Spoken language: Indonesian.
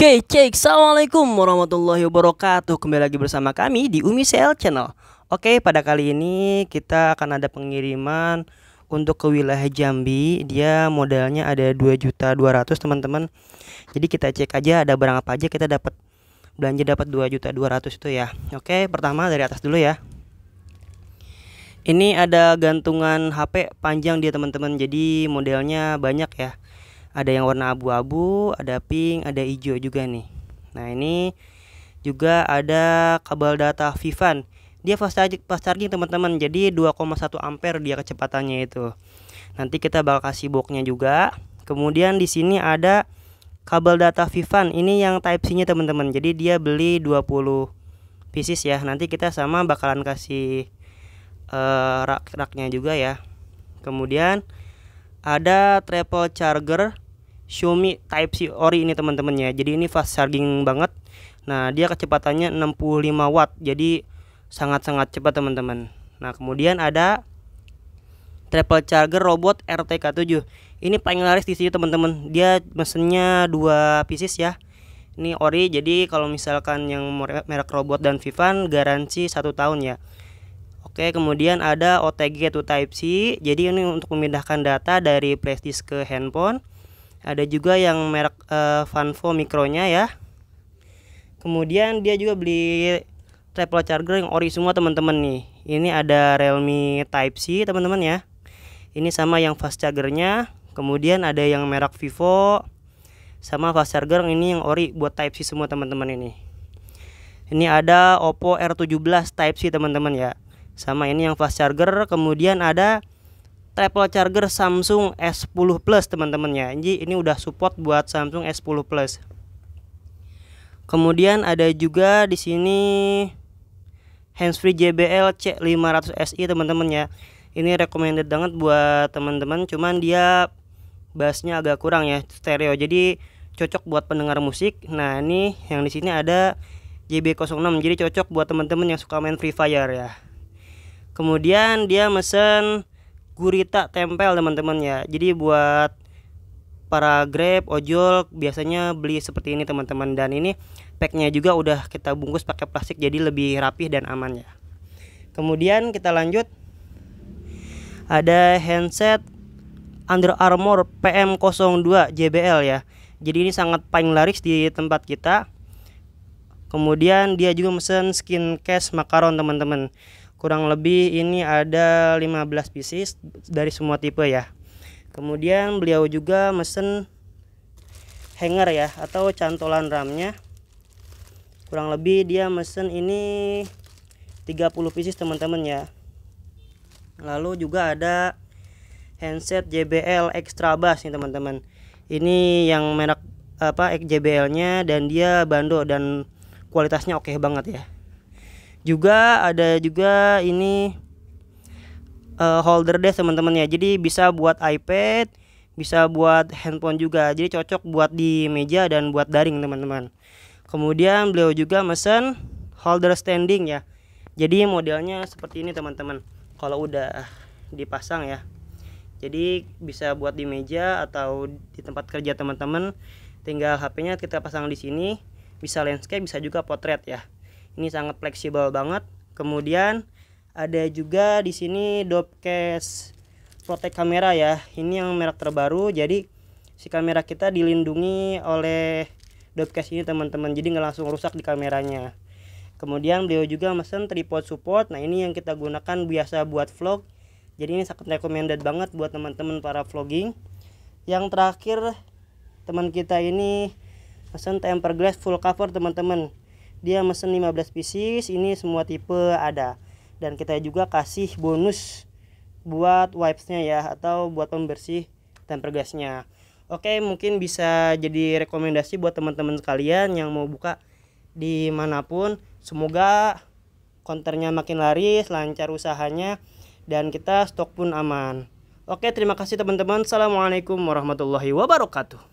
Oke, okay, cek. Assalamualaikum warahmatullahi wabarakatuh. Kembali lagi bersama kami di Umi CL Channel. Oke, okay, pada kali ini kita akan ada pengiriman untuk ke wilayah Jambi. Dia modalnya ada 2.200, teman-teman. Jadi kita cek aja ada barang apa aja kita dapat belanja dapat 2.200 itu ya. Oke, okay, pertama dari atas dulu ya. Ini ada gantungan HP panjang dia, teman-teman. Jadi modelnya banyak ya ada yang warna abu-abu ada pink ada hijau juga nih nah ini juga ada kabel data Vivan dia fast charging, fast charging teman-teman jadi 2,1 ampere dia kecepatannya itu nanti kita bakal kasih boxnya juga kemudian di sini ada kabel data Vivan ini yang type C nya teman-teman jadi dia beli 20 pieces ya nanti kita sama bakalan kasih uh, rak-raknya juga ya kemudian ada travel charger Xiaomi Type C Ori ini teman-temannya. Jadi ini fast charging banget. Nah, dia kecepatannya 65 watt. Jadi sangat-sangat cepat teman-teman. Nah, kemudian ada triple charger robot RTK7. Ini paling laris di sini teman-teman. Dia mesinnya dua pieces ya. Ini ori jadi kalau misalkan yang merek robot dan Vivan garansi satu tahun ya. Oke, kemudian ada OTG to Type C. Jadi ini untuk memindahkan data dari flash disk ke handphone ada juga yang merek uh, eh, Vanvo mikronya ya kemudian dia juga beli triple charger yang ori semua teman-teman nih ini ada Realme Type C teman-teman ya ini sama yang fast chargernya kemudian ada yang merek Vivo sama fast charger ini yang ori buat Type C semua teman-teman ini ini ada Oppo R17 Type C teman-teman ya sama ini yang fast charger kemudian ada triple charger Samsung S10 Plus teman-teman ya. Jadi ini udah support buat Samsung S10 Plus. Kemudian ada juga di sini handsfree JBL C500 SI teman-teman ya. Ini recommended banget buat teman-teman, cuman dia bassnya agak kurang ya, stereo. Jadi cocok buat pendengar musik. Nah, ini yang di sini ada JB06. Jadi cocok buat teman-teman yang suka main Free Fire ya. Kemudian dia mesen gurita tempel teman-teman ya jadi buat para grab ojol biasanya beli seperti ini teman-teman dan ini packnya juga udah kita bungkus pakai plastik jadi lebih rapih dan aman ya kemudian kita lanjut ada handset Under Armour PM02 JBL ya jadi ini sangat paling laris di tempat kita kemudian dia juga mesen skin case makaron teman-teman kurang lebih ini ada 15 pieces dari semua tipe ya kemudian beliau juga mesen hanger ya atau cantolan ramnya kurang lebih dia mesen ini 30 pieces teman-teman ya lalu juga ada handset JBL Extra Bass nih teman-teman ini yang merek apa JBL nya dan dia bando dan kualitasnya oke okay banget ya juga ada juga ini uh, holder deh teman-teman ya jadi bisa buat iPad bisa buat handphone juga jadi cocok buat di meja dan buat daring teman-teman kemudian beliau juga mesen holder standing ya jadi modelnya seperti ini teman-teman kalau udah dipasang ya jadi bisa buat di meja atau di tempat kerja teman-teman tinggal HP-nya kita pasang di sini bisa landscape bisa juga potret ya ini sangat fleksibel banget. Kemudian ada juga di sini dope case protect kamera ya. Ini yang merek terbaru. Jadi si kamera kita dilindungi oleh dope case ini teman-teman. Jadi nggak langsung rusak di kameranya. Kemudian beliau juga mesen tripod support. Nah, ini yang kita gunakan biasa buat vlog. Jadi ini sangat recommended banget buat teman-teman para vlogging. Yang terakhir teman kita ini pesan tempered glass full cover teman-teman dia mesen 15 pcs ini semua tipe ada dan kita juga kasih bonus buat wipesnya ya atau buat pembersih temper gasnya oke mungkin bisa jadi rekomendasi buat teman-teman sekalian yang mau buka dimanapun semoga konternya makin laris lancar usahanya dan kita stok pun aman oke terima kasih teman-teman assalamualaikum warahmatullahi wabarakatuh